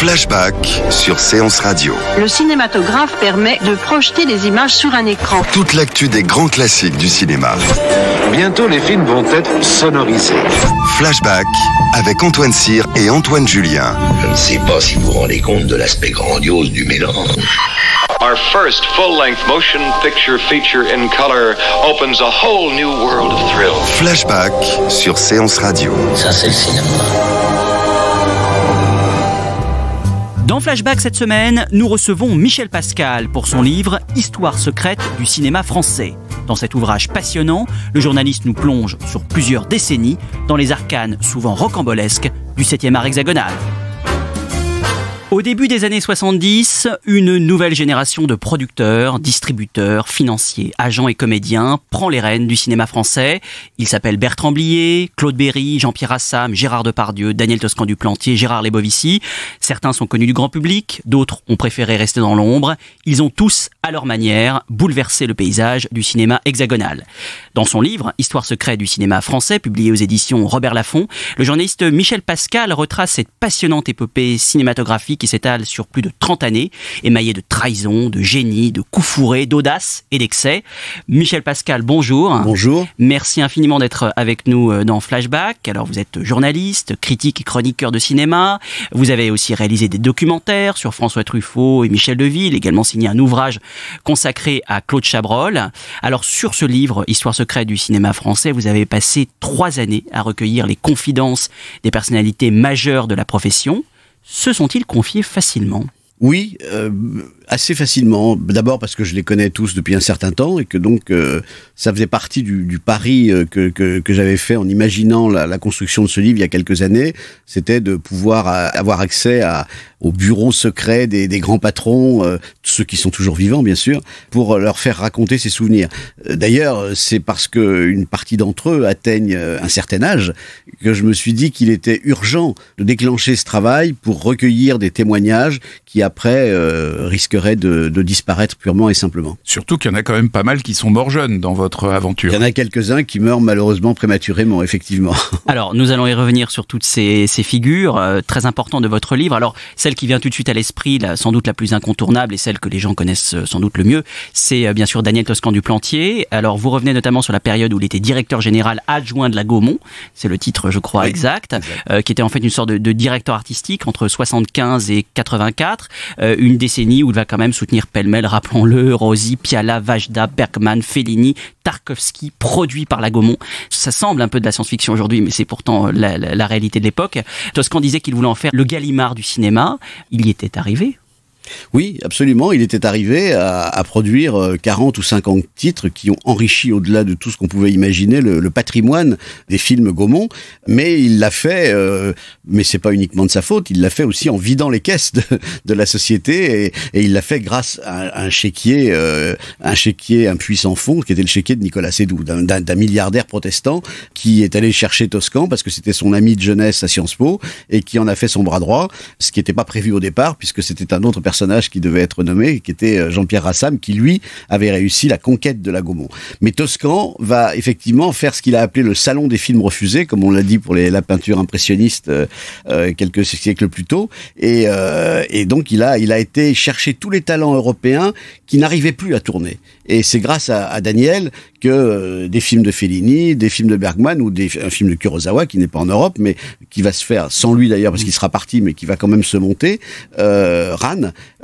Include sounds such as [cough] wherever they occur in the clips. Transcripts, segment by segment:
Flashback sur Séance Radio. Le cinématographe permet de projeter des images sur un écran. Toute l'actu des grands classiques du cinéma. Bientôt, les films vont être sonorisés. Flashback avec Antoine Cyr et Antoine Julien. Je ne sais pas si vous vous rendez compte de l'aspect grandiose du mélange. Our first full-length motion picture feature in color opens a whole new world of thrill. Flashback sur Séance Radio. Ça, c'est le cinéma. Dans Flashback cette semaine, nous recevons Michel Pascal pour son livre Histoire secrète du cinéma français. Dans cet ouvrage passionnant, le journaliste nous plonge sur plusieurs décennies dans les arcanes souvent rocambolesques du 7e art hexagonal. Au début des années 70, une nouvelle génération de producteurs, distributeurs, financiers, agents et comédiens prend les rênes du cinéma français. Ils s'appellent Bertrand Blier, Claude Berry, Jean-Pierre Assam, Gérard Depardieu, Daniel Toscan du Plantier, Gérard Lebovici. Certains sont connus du grand public, d'autres ont préféré rester dans l'ombre. Ils ont tous, à leur manière, bouleversé le paysage du cinéma hexagonal. Dans son livre Histoire secrète du cinéma français, publié aux éditions Robert Laffont, le journaliste Michel Pascal retrace cette passionnante épopée cinématographique qui s'étale sur plus de 30 années, émaillée de trahison, de génie, de coups fourrés, d'audace et d'excès. Michel Pascal, bonjour. Bonjour. Merci infiniment d'être avec nous euh, dans Flashback. Alors vous êtes journaliste, critique et chroniqueur de cinéma. Vous avez aussi réalisé des documentaires sur François Truffaut et Michel Deville, également signé un ouvrage consacré à Claude Chabrol. Alors sur ce livre, Histoire secrète du cinéma français, vous avez passé trois années à recueillir les confidences des personnalités majeures de la profession se sont-ils confiés facilement Oui, euh, assez facilement. D'abord parce que je les connais tous depuis un certain temps et que donc euh, ça faisait partie du, du pari euh, que, que, que j'avais fait en imaginant la, la, construction de ce livre il y a quelques années. C'était de pouvoir euh, avoir accès à, au bureau secret des, des grands patrons, ceux qui sont toujours vivants bien sûr, pour leur faire raconter ces souvenirs. D'ailleurs, c'est parce que une partie d'entre eux atteignent un certain âge que je me suis dit qu'il était urgent de déclencher ce travail pour recueillir des témoignages qui après euh, de, disparaître purement et simplement. Surtout qu'il y en a quand même pas mal qui sont morts jeunes dans votre aventure. Il y en a quelques-uns qui meurent malheureusement prématurément, effectivement. [laughs] Alors, nous allons y revenir sur toutes ces, figures euh, très importantes de votre livre. Alors, celle qui vient tout de suite à l'esprit, sans doute la plus incontournable et celle que les gens connaissent euh, sans doute le mieux, c'est euh, bien sûr Daniel Toscan du Plantier. Alors, vous revenez notamment sur la période où il était directeur général adjoint de la Gaumont, c'est le titre, je crois, exact, qui était en fait une sorte de, de directeur artistique entre 75 et 84, une décennie où il va quand même soutenir pêle-mêle, rappelons-le, Rosy, Piala, Vajda, Bergman, Fellini, Tarkovsky, produit par la Gaumont. Ça semble un peu de la science-fiction aujourd'hui, mais c'est pourtant euh, la, réalité de l'époque. Toscan disait qu'il voulait en faire le Gallimard du cinéma. Il y était arrivé, oui, absolument. Il était arrivé à, produire 40 euh, ou 50 titres qui ont enrichi au-delà de tout ce qu'on pouvait imaginer le, patrimoine des films Gaumont. Mais il l'a fait, euh, mais c'est pas uniquement de sa faute, il l'a fait aussi en vidant les caisses de, la société et, il l'a fait grâce à un chéquier, euh, un chéquier, un puissant fonds qui était le chéquier de Nicolas Sédou, d'un milliardaire protestant qui est allé chercher Toscan parce que c'était son ami de jeunesse à Sciences Po et qui en a fait son bras droit, ce qui n'était pas prévu au départ puisque c'était un autre personnage personnage qui devait être nommé, qui était euh, Jean-Pierre Rassam, qui lui avait réussi la conquête de la Gaumont. Mais Toscan va effectivement faire ce qu'il a appelé le salon des films refusés, comme on l'a dit pour les, la peinture impressionniste euh, euh, quelques siècles plus tôt. Et, donc il a, il a été chercher tous les talents européens qui n'arrivaient plus à tourner. Et c'est grâce à, Daniel que des films de Fellini, des films de Bergman ou des, un film de Kurosawa qui n'est pas en Europe, mais qui va se faire sans lui d'ailleurs parce qu'il sera parti, mais qui va quand même se monter, euh,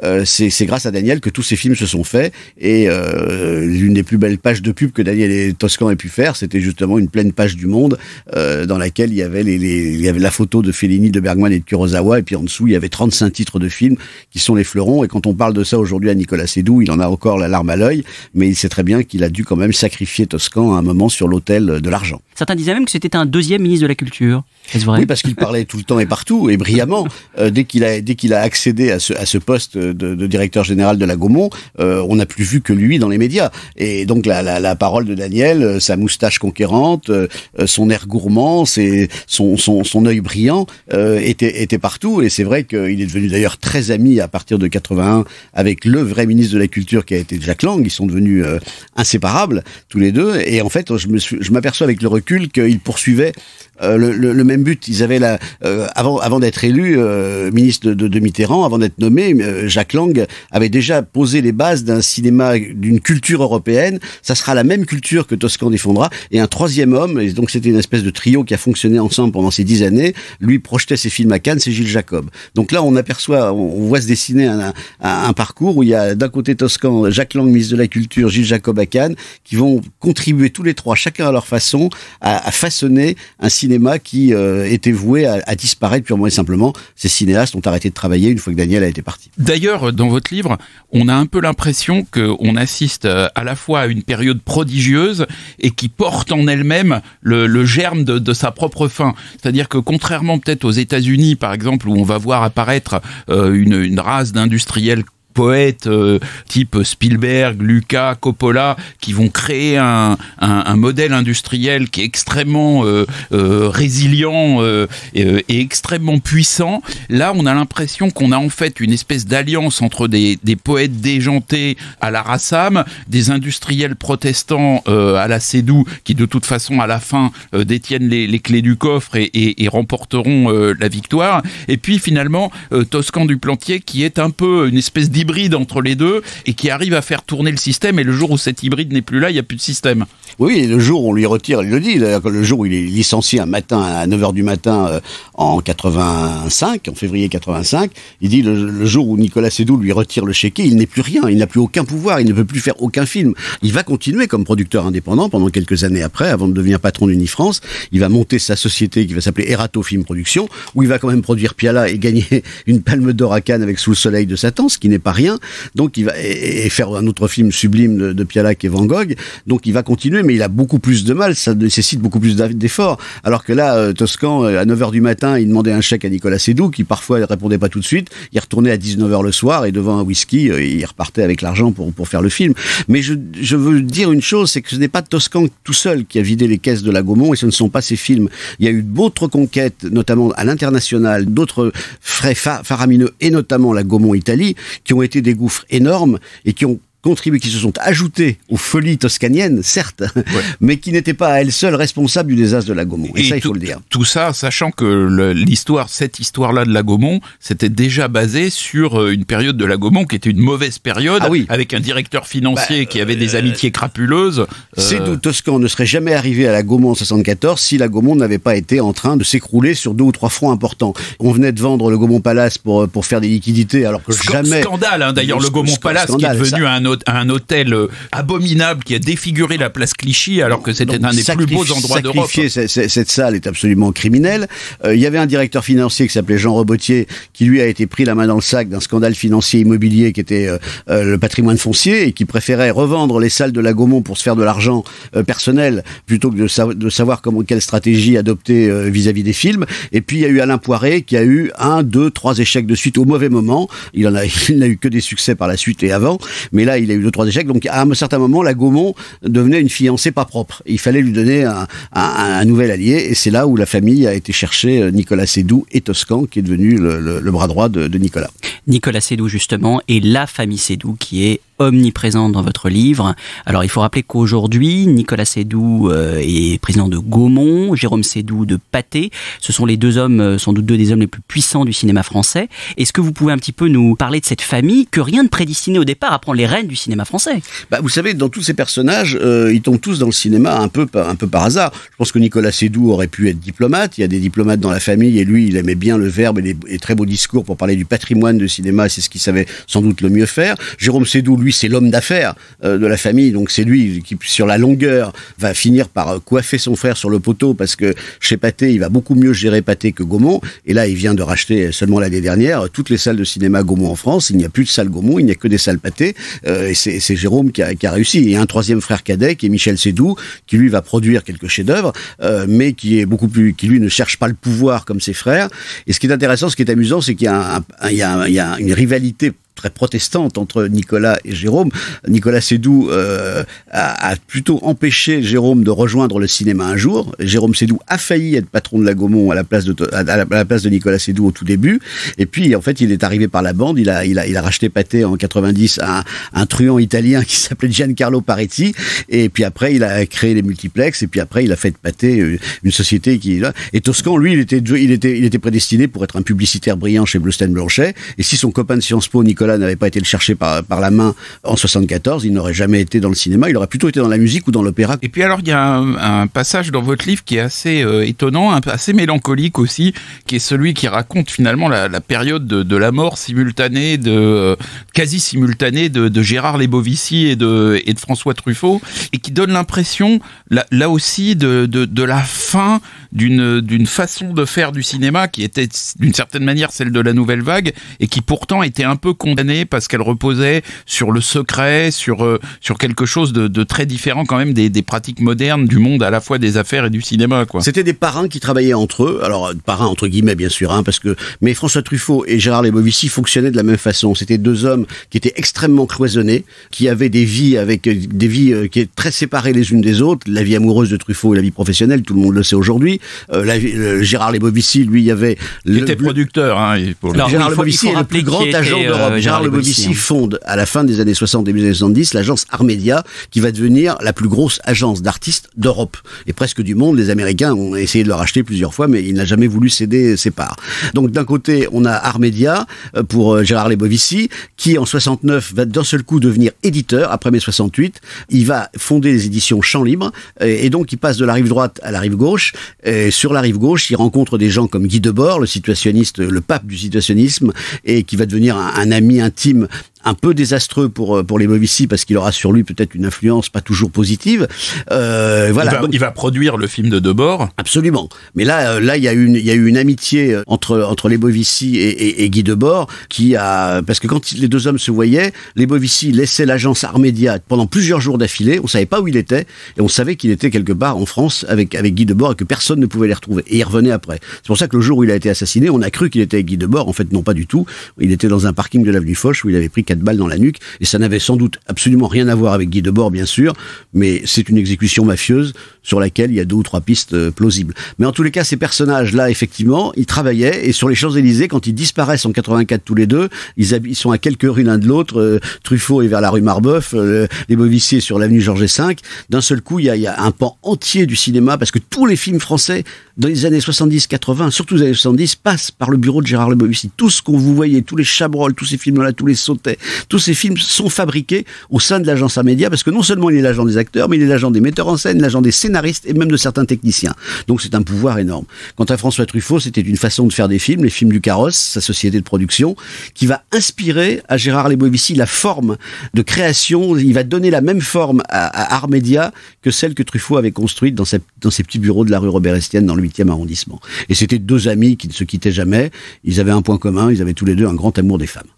euh, c'est grâce à Daniel que tous ces films se sont faits. Et euh, l'une des plus belles pages de pub que Daniel et Toscan aient pu faire, c'était justement une pleine page du Monde euh, dans laquelle il y avait il y avait la photo de Fellini, de Bergman et de Kurosawa. Et puis en dessous, il y avait 35 titres de films qui sont les fleurons. Et quand on parle de ça aujourd'hui à Nicolas Sédou, il en a encore la larme à l'œil, mais il sait très bien qu'il a dû quand même sacrifier Toscan à un moment sur l'autel de l'argent. Certains disaient même que c'était un deuxième ministre de la Culture. Est-ce vrai Oui, parce qu'il parlait tout le temps et partout, et brillamment. [laughs] Euh, dès qu'il a, a accédé à ce, poste de, directeur général de la Gaumont, euh, on n'a plus vu que lui dans les médias. Et donc la, la, parole de Daniel, euh, sa moustache conquérante, son air gourmand, son, son, son œil brillant, était, était partout. Et c'est vrai qu'il est devenu d'ailleurs très ami à partir de 81 avec le vrai ministre de la Culture qui a été Jacques Lang. Ils sont devenus inséparables tous les deux. Et en fait, je m'aperçois avec le recul qu'il poursuivait euh, le, même but. Ils avaient la, euh, avant, avant d'être élu euh, ministre de, Mitterrand, avant d'être nommé, Jacques Lang avait déjà posé les bases d'un cinéma, d'une culture européenne. Ça sera la même culture que Toscan défendra. Et un troisième homme, et donc c'était une espèce de trio qui a fonctionné ensemble pendant ces dix années, lui projetait ses films à Cannes, c'est Gilles Jacob. Donc là, on aperçoit, on, voit se dessiner un, parcours où il y a d'un côté Toscan, Jacques Lang, ministre de la Culture, Gilles Jacob à Cannes, qui vont contribuer tous les trois, chacun à leur façon, à, à façonner un cinéma cinéma qui euh, était voué à, disparaître purement et simplement. Ces cinéastes ont arrêté de travailler une fois que Daniel a été parti. D'ailleurs, dans votre livre, on a un peu l'impression qu'on assiste euh, à la fois à une période prodigieuse et qui porte en elle-même le, germe de, sa propre fin. C'est-à-dire que contrairement peut-être aux États-Unis, par exemple, où on va voir apparaître euh, une, une race d'industriels poètes euh, type Spielberg, Lucas, Coppola, qui vont créer un, un, modèle industriel qui est extrêmement euh, euh, résilient et, extrêmement puissant. Là, on a l'impression qu'on a en fait une espèce d'alliance entre des, des, poètes déjantés à la Rassam, des industriels protestants à la Cédou qui de toute façon, à la fin, détiennent les, les, clés du coffre et, et, remporteront la victoire. Et puis finalement, Toscan du Plantier, qui est un peu une espèce d'image hybride entre les deux et qui arrive à faire tourner le système. Et le jour où cet hybride n'est plus là, il n'y a plus de système. Oui, le jour où on lui retire, il le dit, le jour où il est licencié un matin à 9h du matin euh, en 85, en février 85, il dit le, jour où Nicolas Sédou lui retire le chéquier, il n'est plus rien, il n'a plus aucun pouvoir, il ne peut plus faire aucun film. Il va continuer comme producteur indépendant pendant quelques années après, avant de devenir patron d'Unifrance. Il va monter sa société qui va s'appeler Erato Film Production, où il va quand même produire Piala et gagner [laughs] une palme d'or à Cannes avec Sous le soleil de Satan, ce qui n'est pas rien. Donc il va et, faire un autre film sublime de, Pialac et Van Gogh. Donc il va continuer, mais il a beaucoup plus de mal. Ça nécessite beaucoup plus d'efforts. Alors que là, euh, Toscan, euh, à 9h du matin, il demandait un chèque à Nicolas Sédoux, qui parfois ne répondait pas tout de suite. Il retournait à 19h le soir et devant un whisky, euh, il repartait avec l'argent pour, pour faire le film. Mais je, je veux dire une chose, c'est que ce n'est pas Toscan tout seul qui a vidé les caisses de la Gaumont et ce ne sont pas ses films. Il y a eu d'autres conquêtes, notamment à l'international, d'autres frais faramineux et notamment la Gaumont Italie, qui ont été des gouffres énormes et qui ont contribué, qui se sont ajoutés aux folies toscaniennes, certes, [laughs] mais qui n'étaient pas à elles seules responsables du désastre de la Gaumont. Et, ça, il faut le dire. Tout ça, sachant que l'histoire, cette histoire-là de la Gaumont, c'était déjà basé sur euh, une période de la Gaumont qui était une mauvaise période, ah avec un directeur financier bah, qui avait des euh, amitiés crapuleuses. Euh. Ces d'où toscans ne serait jamais arrivé à la Gaumont en 74 si la Gaumont n'avait pas été en train de s'écrouler sur deux ou trois fronts importants. On venait de vendre le Gaumont Palace pour, pour faire des liquidités, alors que jamais... Scandale, hein, d'ailleurs, le Gaumont Palace qui est devenu ça... un un hôtel euh, abominable qui a défiguré la place Clichy alors que c'était un des plus beaux endroits d'Europe. Cette salle est absolument criminelle. Euh, il y avait un directeur financier qui s'appelait Jean Robotier qui lui a été pris la main dans le sac d'un scandale financier immobilier qui était euh, le patrimoine foncier et qui préférait revendre les salles de la Gaumont pour se faire de l'argent personnel plutôt que de, savoir comment quelle stratégie adopter vis-à-vis des films. Et puis il y a eu Alain Poiret qui a eu un, deux, trois échecs de suite au mauvais moment. Il [laughs] il n'a eu que des succès par la suite et avant, mais là il il a eu deux trois échecs. Donc à un certain moment, la Gaumont devenait une fiancée pas propre. Il fallait lui donner un, nouvel allié, et c'est là où la famille a été chercher euh, Nicolas Sédou et Toscan, qui est devenu le, bras droit de, Nicolas. Nicolas Sédou justement, et la famille Sédou qui est omniprésente dans votre livre. Alors il faut rappeler qu'aujourd'hui, Nicolas Sédou euh, est président de Gaumont, Jérôme Sédou de Pathé. Ce sont les deux hommes, euh, sans doute deux des hommes les plus puissants du cinéma français. Est-ce que vous pouvez un petit peu nous parler de cette famille que rien de prédestiné au départ à prendre les rênes du cinéma français. Bah, vous savez, dans tous ces personnages, euh, ils tombent tous dans le cinéma un peu, un peu par hasard. Je pense que Nicolas Sédou aurait pu être diplomate. Il y a des diplomates dans la famille et lui, il aimait bien le verbe et les, très beaux discours pour parler du patrimoine de cinéma. C'est ce qu'il savait sans doute le mieux faire. Jérôme Sédou, lui, c'est l'homme d'affaires euh, de la famille. Donc c'est lui qui, sur la longueur, va finir par euh, coiffer son frère sur le poteau parce que chez Pathé, il va beaucoup mieux gérer Pathé que Gaumont. Et là, il vient de racheter seulement l'année dernière toutes les salles de cinéma Gaumont en France. Il n'y a plus de salles Gaumont, il n'y a que des salles Pathé. Euh, c'est Jérôme qui a, réussi. Il réussi. a un troisième frère cadet qui est Michel Sédou, qui lui va produire quelques chefs-d'œuvre, euh, mais qui est beaucoup plus, qui lui ne cherche pas le pouvoir comme ses frères. Et ce qui est intéressant, ce qui est amusant, c'est qu'il y, y, a une rivalité très protestante entre Nicolas et Jérôme. Nicolas Sédou euh, a, plutôt empêché Jérôme de rejoindre le cinéma un jour. Jérôme Sédou a failli être patron de la Gaumont à la place de, à la, place de Nicolas Sédou au tout début. Et puis, en fait, il est arrivé par la bande. Il a, il a, il a racheté Pâté en 90 à un, truand italien [laughs] qui s'appelait Giancarlo Paretti. Et puis après, il a créé les multiplex. Et puis après, il a fait de Pâté euh, une société qui... Et Toscan, lui, il était, il était, il était prédestiné pour être un publicitaire brillant chez Bluestein Blanchet. Et si son copain de Sciences Po, Nicolas n'avait pas été le chercher par, la main en 74, il n'aurait jamais été dans le cinéma, il aurait plutôt été dans la musique ou dans l'opéra. Et puis alors, il y a un, passage dans votre livre qui est assez euh, étonnant, assez mélancolique aussi, qui est celui qui raconte finalement la, période de, la mort simultanée, de, euh, quasi simultanée de, Gérard Lebovici et de, et de François Truffaut, et qui donne l'impression, là, aussi, de, de la fin d'une d'une façon de faire du cinéma qui était d'une certaine manière celle de la nouvelle vague et qui pourtant était un peu condamnée parce qu'elle reposait sur le secret, sur euh, sur quelque chose de, de très différent quand même des, des, pratiques modernes du monde à la fois des affaires et du cinéma. C'était des parrains qui travaillaient entre eux, alors euh, parrains entre guillemets bien sûr, hein, parce que mais François Truffaut et Gérard Lebovici fonctionnaient de la même façon. C'était deux hommes qui étaient extrêmement cloisonnés, qui avaient des vies avec euh, des vies qui étaient très séparées les unes des autres, la vie amoureuse de Truffaut et la vie professionnelle, tout le monde le sait aujourd'hui. Euh, la, Gérard Lebovici, lui, il y avait. Il était producteur. Hein, Gérard Lebovici est le plus grand agent d'Europe. Gérard Lebovici hein. fonde à la fin des années 60, et des années 70, l'agence Armédia, qui va devenir la plus grosse agence d'artistes d'Europe et presque du monde. Les Américains ont essayé de le racheter plusieurs fois, mais il n'a jamais voulu céder ses parts. Donc d'un côté, on a Armédia euh, pour euh, Gérard Lebovici, qui en 69 va d'un seul coup devenir éditeur après mai 68. Il va fonder les éditions Champs Libres et donc il passe de la rive droite à la rive gauche et sur la rive gauche, il rencontre des gens comme Guy Debord, le situationniste, le pape du situationnisme, et qui va devenir un, un ami intime un peu désastreux pour euh, pour les Bovici parce qu'il aura sur lui peut-être une influence pas toujours positive. Euh, voilà. Il va, produire le film de Debord. Absolument. Mais là, euh, là, il y a une, il y a eu une amitié entre entre les Bovici et, et, Guy Debord qui a parce que quand les deux hommes se voyaient, les Bovici laissaient l'agence Armédia pendant plusieurs jours d'affilée. On savait pas où il était et on savait qu'il était quelque part en France avec avec Guy Debord et que personne ne pouvait les retrouver. Et il revenait après. C'est pour ça que le jour où il a été assassiné, on a cru qu'il était avec Guy Debord. En fait, non pas du tout. Il était dans un parking de l'avenue Foch où il avait pris de balles dans la nuque, et ça n'avait sans doute absolument rien à voir avec Guy Debord, bien sûr, mais c'est une exécution mafieuse sur laquelle il y a deux ou trois pistes euh, plausibles. Mais en tous les cas, ces personnages-là, effectivement, ils travaillaient, et sur les Champs-Élysées, quand ils disparaissent en 84 tous les deux, ils, sont à quelques rues l'un de l'autre, euh, Truffaut est vers la rue Marbeuf, euh, les Bovissiers sur l'avenue Georges V, d'un seul coup, il y a un pan entier du cinéma, parce que tous les films français dans les années 70-80, surtout les années 70, passe par le bureau de Gérard Lebovici. Tout ce qu'on vous voyait, tous les chabrols, tous ces films-là, tous les Sautet, tous ces films sont fabriqués au sein de l'agence Armédia parce que non seulement il est l'agent des acteurs, mais il est l'agent des metteurs en scène, l'agent des scénaristes et même de certains techniciens. Donc c'est un pouvoir énorme. Quant à François Truffaut, c'était une façon de faire des films, les films du Carrosse, sa société de production, qui va inspirer à Gérard Lebovici la forme de création. Il va donner la même forme à, Armédia que celle que Truffaut avait construite dans, ses, dans ses petits bureaux de la rue Robert-Estienne dans le arrondissement. Et c'était deux amis qui ne se quittaient jamais. Ils avaient un point commun, ils avaient tous les deux un grand amour des femmes.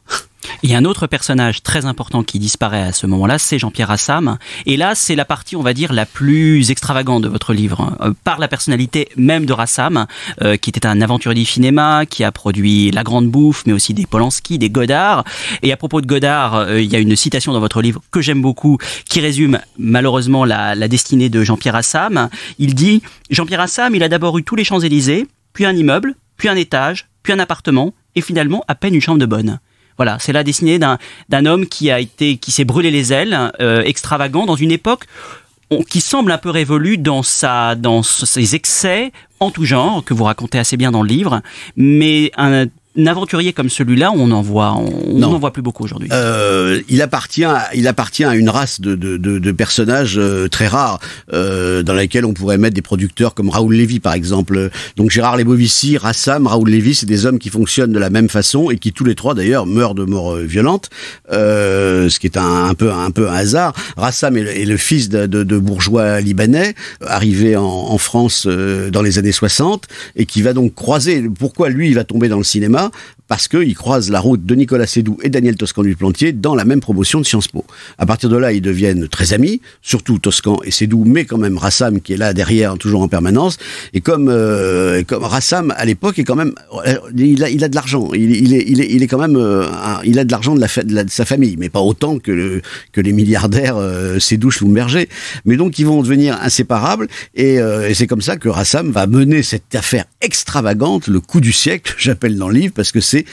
Il y a un autre personnage très important qui disparaît à ce moment-là, c'est Jean-Pierre Assam. Et là, c'est la partie, on va dire, la plus extravagante de votre livre, hein, euh, par la personnalité même de Rassam, euh, qui était un aventurier du cinéma, qui a produit La Grande Bouffe, mais aussi des Polanski, des Godard. Et à propos de Godard, euh, il y a une citation dans votre livre que j'aime beaucoup, qui résume malheureusement la, la destinée de Jean-Pierre Assam. Il dit, Jean-Pierre Assam, il a d'abord eu tous les Champs-Élysées, puis un immeuble, puis un étage, puis un appartement, et finalement à peine une chambre de bonne. Voilà, c'est la destinée d'un homme qui a été, qui s'est brûlé les ailes, euh, extravagant, dans une époque qui semble un peu révolue dans sa, dans ses excès en tout genre que vous racontez assez bien dans le livre, mais un un aventurier comme celui-là, on en voit, on, n'en voit plus beaucoup aujourd'hui. Euh, il appartient, à, il appartient à une race de, personnages euh, très rares, euh, dans laquelle on pourrait mettre des producteurs comme Raoul Lévy, par exemple. Donc Gérard Lebovici, Rassam, Raoul Lévy, c'est des hommes qui fonctionnent de la même façon et qui tous les trois d'ailleurs meurent de mort violente, ce qui est un, peu un peu hasard. Rassam est le, fils de, bourgeois libanais arrivé en, en France dans les années 60 et qui va donc croiser. Pourquoi lui il va tomber dans le cinéma parce qu'ils croisent la route de Nicolas Sédou et Daniel Toscan du Plantier dans la même promotion de Sciences Po. À partir de là, ils deviennent très amis, surtout Toscan et Sédou, mais quand même Rassam qui est là derrière toujours en permanence. Et comme, euh, Rassam à l'époque est quand même, euh, il a, de l'argent, il, est, quand même, euh, il a de l'argent de, la, sa famille, mais pas autant que, les milliardaires euh, Sédou Schlumberger. Mais donc ils vont devenir inséparables et, et c'est comme ça que Rassam va mener cette affaire extravagante, le coup du siècle, j'appelle dans le livre parce que c'est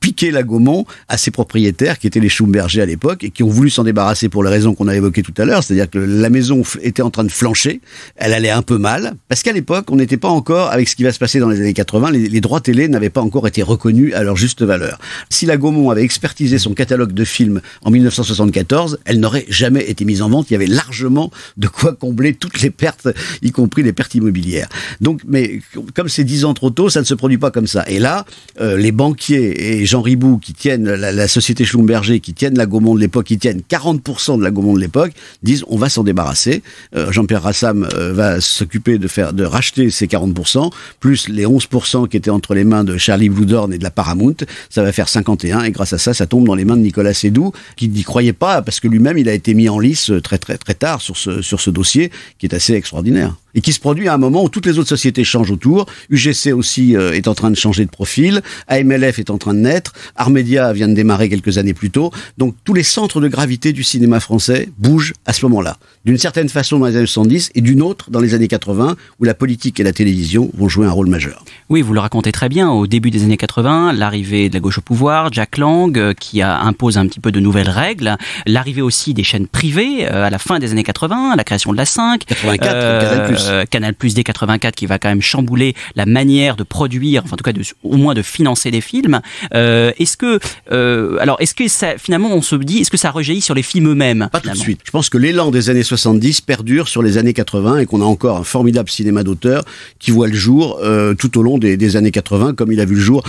piqué Gaumont à ses propriétaires qui étaient les Schumberger à l'époque et qui ont voulu s'en débarrasser pour les raisons qu'on a évoquées tout à l'heure, c'est-à-dire que la maison était en train de flancher, elle allait un peu mal, parce qu'à l'époque, on n'était pas encore, avec ce qui va se passer dans les années 80, les, droits télé n'avaient pas encore été reconnus à leur juste valeur. Si la Gaumont avait expertisé son catalogue de films en 1974, elle n'aurait jamais été mise en vente, il y avait largement de quoi combler toutes les pertes, y compris les pertes immobilières. Donc, mais comme c'est dix ans trop tôt, ça ne se produit pas comme ça. Et là, euh, les banquiers et Jean Ribou qui tiennent la, société Schlumberger, qui tiennent la Gaumont de l'époque, qui tiennent 40% de la Gaumont de l'époque, disent on va s'en débarrasser. Euh, Jean-Pierre Rassam euh, va s'occuper de faire de racheter ces 40%, plus les 11% qui étaient entre les mains de Charlie Woodorn et de la Paramount. Ça va faire 51 et grâce à ça, ça tombe dans les mains de Nicolas Sédoux, qui n'y croyait pas parce que lui-même il a été mis en lice euh, très très très tard sur sur ce dossier qui est assez extraordinaire et qui se produit à un moment où toutes les autres sociétés changent autour. UGC aussi euh, est en train de changer de profil. AMLF est en train de naître. Armédia vient de démarrer quelques années plus tôt. Donc tous les centres de gravité du cinéma français bougent à ce moment-là. D'une certaine façon dans les années 70 et d'une autre dans les années 80 où la politique et la télévision vont jouer un rôle majeur. Oui, vous le racontez très bien. Au début des années 80, l'arrivée de la gauche au pouvoir, Jack Lang euh, qui impose un petit peu de nouvelles règles, l'arrivée aussi des chaînes privées euh, à la fin des années 80, la création de la 5. 84, Canal+. Euh, Canal Plus D84 qui va quand même chambouler la manière de produire, enfin, en tout cas de, au moins de financer des films. Euh, est-ce que, euh, alors, est-ce que ça, finalement, on se dit, est-ce que ça rejaillit sur les films eux-mêmes Pas tout de suite. Je pense que l'élan des années 70 perdure sur les années 80 et qu'on a encore un formidable cinéma d'auteur qui voit le jour tout au long des, années 80, comme il a vu le jour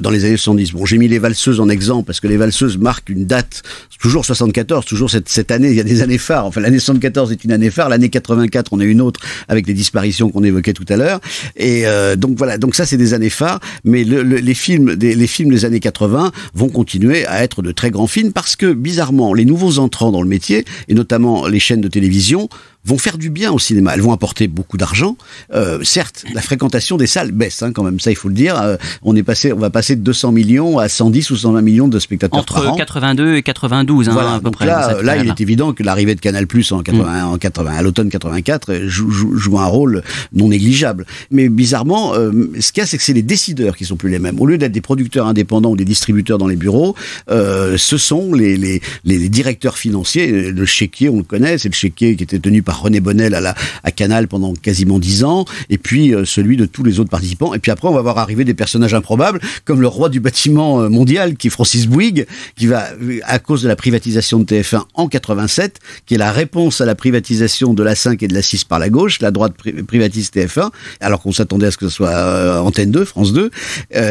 dans les années 70. Bon, j'ai mis les valseuses en exemple parce que les valseuses marquent une date, toujours 74, toujours cette, cette année, il y a des années phares. Enfin, l'année 74 est une année phare, l'année 84 on a une autre avec les disparitions qu'on évoquait tout à l'heure. Et euh, donc voilà, donc ça c'est des années phares, mais les films, des, les films des années 80 vont continuer à être de très grands films parce que bizarrement, les nouveaux entrants dans le métier et notamment les chaînes de télévision vont faire du bien au cinéma. Elles vont apporter beaucoup d'argent. Euh, certes, la fréquentation des salles baisse hein, quand même, ça il faut le dire. Euh, on est passé, on va passer de 200 millions à 110 ou 120 millions de spectateurs Entre par an. 82 et 92, hein, à peu près. Là, là il est évident que l'arrivée de Canal Plus en 80, mm. en 80, à l'automne 84 joue, joue, joue, un rôle non négligeable. Mais bizarrement, euh, ce qu'il y a, c'est que c'est les décideurs qui sont plus les mêmes. Au lieu d'être des producteurs indépendants ou des distributeurs dans les bureaux, euh, ce sont les, les, les, les directeurs financiers. Le chéquier, on le connaît, c'est le chéquier qui était tenu René Bonnel à, Canal pendant quasiment dix ans, et puis euh, celui de tous les autres participants. Et puis après, on va voir arriver des personnages improbables, comme le roi du bâtiment euh, mondial, qui est Francis Bouygues, qui va, euh, à cause de la privatisation de TF1 en 87, qui est la réponse à la privatisation de la 5 et de la 6 par la gauche, la droite privatise TF1, alors qu'on s'attendait à ce que ce soit Antenne 2, France 2.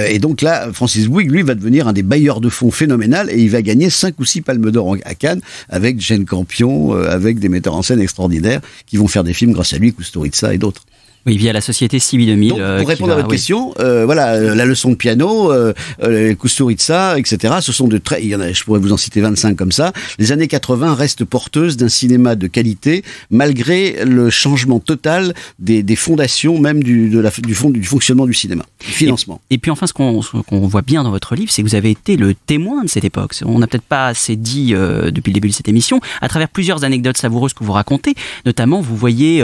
et donc là, Francis Bouygues, lui, va devenir un des bailleurs de fonds phénoménal et il va gagner 5 ou 6 palmes d'or à Cannes avec Jane Campion, avec des metteurs en scène extraordinaires qui vont faire des films grâce à lui, Kusturica et d'autres. Oui, via la société Cibi 2000. Euh, pour répondre à votre question, euh, voilà, euh, la leçon de piano, euh, etc. Ce sont de très, il y en a, je pourrais vous en citer 25 comme ça. Les années 80 restent porteuses d'un cinéma de qualité, malgré le changement total des, fondations, même du, de la, du, fond, du fonctionnement du cinéma, du financement. Et, puis enfin, ce qu'on voit bien dans votre livre, c'est que vous avez été le témoin de cette époque. On n'a peut-être pas assez dit depuis le début de cette émission, à travers plusieurs anecdotes savoureuses que vous racontez. Notamment, vous voyez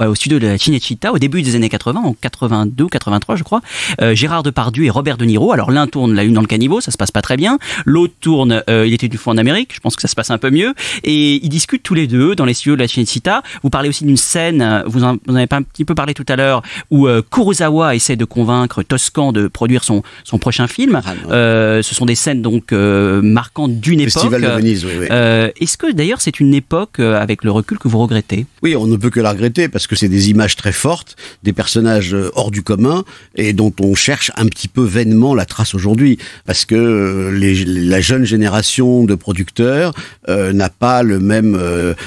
euh, au studio de la Cinecittà au début des années 80, en 82 83 je crois. Euh, Gérard Depardieu et Robert De Niro. Alors l'un tourne La Lune dans le caniveau, ça se passe pas très bien. L'autre tourne euh, Il était du fond en Amérique, je pense que ça se passe un peu mieux. Et ils discutent tous les deux dans les studios de la Cinecittà. Vous parlez aussi d'une scène, vous en, avez pas un petit peu parlé tout à l'heure, où Kurosawa essaie de convaincre Toscan de produire son, son prochain film. Ah ce sont des scènes donc marquantes d'une époque. Festival de Venise, oui. oui. Est-ce que d'ailleurs c'est une époque avec le recul que vous regrettez oui, on ne peut que la regretter parce que c'est des images très fortes, des personnages euh, hors du commun et dont on cherche un petit peu vainement la trace aujourd'hui parce que euh, la jeune génération de producteurs euh, n'a pas le même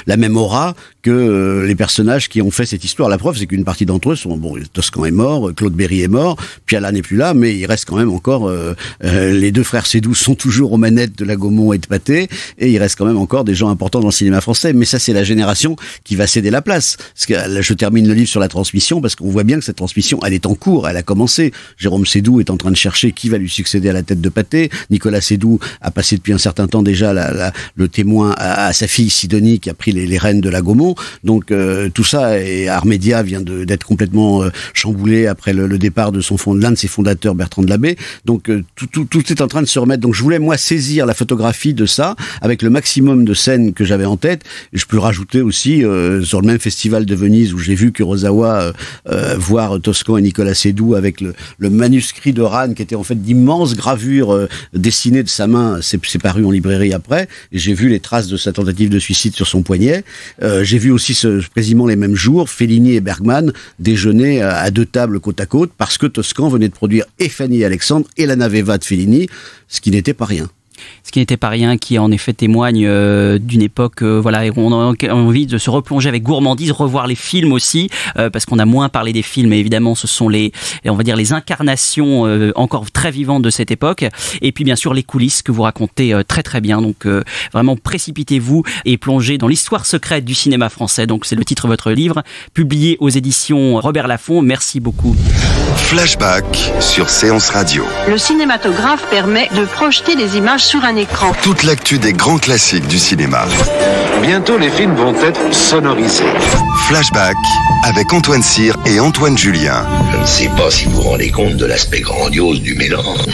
la même aura que les personnages qui ont fait cette histoire. La preuve, c'est qu'une partie d'entre eux sont bon, Toscan est mort, Claude Berry est mort, Piala n'est plus là, mais il reste quand même encore les deux frères Sédou sont toujours aux manettes de la et de Pathé et il reste quand même encore des gens importants dans le cinéma français. Mais ça, c'est la génération qui va s'éteindre la place. je termine le livre sur la transmission parce qu'on voit bien que cette transmission, elle est en cours, elle a commencé. Jérôme Sédou est en train de chercher qui va lui succéder à la tête de Pâté. Nicolas Sédou a passé depuis un certain temps déjà le témoin à, sa fille Sidonie qui a pris les, rênes de la Gaumont. Donc euh, tout ça et Armédia vient d'être complètement euh, chamboulé après le, départ de son fond l'un de ses fondateurs Bertrand de Labbé. Donc euh, tout, tout, tout est en train de se remettre. Donc je voulais moi saisir la photographie de ça avec le maximum de scènes que j'avais en tête. Je peux rajouter aussi sur le même festival de Venise où j'ai vu Kurosawa euh, euh, voir Toscan et Nicolas Sédou avec le, manuscrit de Rane qui était en fait d'immenses gravures euh, dessinées de sa main. C'est paru en librairie après. J'ai vu les traces de sa tentative de suicide sur son poignet. j'ai vu aussi ce, quasiment les mêmes jours Fellini et Bergman déjeuner à, deux tables côte à côte parce que Toscan venait de produire et et Alexandre et la Naveva de Fellini, ce qui n'était pas rien ce qui n'était pas rien, qui en effet témoigne euh, d'une époque euh, voilà, où on a envie de se replonger avec gourmandise, revoir les films aussi, euh, parce qu'on a moins parlé des films, mais évidemment ce sont les, on va dire, les incarnations encore très vivantes de cette époque, et puis bien sûr les coulisses que vous racontez très très bien, donc vraiment précipitez-vous et plongez dans l'histoire secrète du cinéma français, donc c'est le titre de votre livre, publié aux éditions Robert Laffont, merci beaucoup. Flashback sur Séance Radio. Le cinématographe permet de projeter des images sur un écran. Toute l'actu des grands classiques du cinéma. Bientôt, les films vont être sonorisés. Flashback avec Antoine Cyr et Antoine Julien. Je ne sais pas si vous vous rendez compte de l'aspect grandiose du mélange.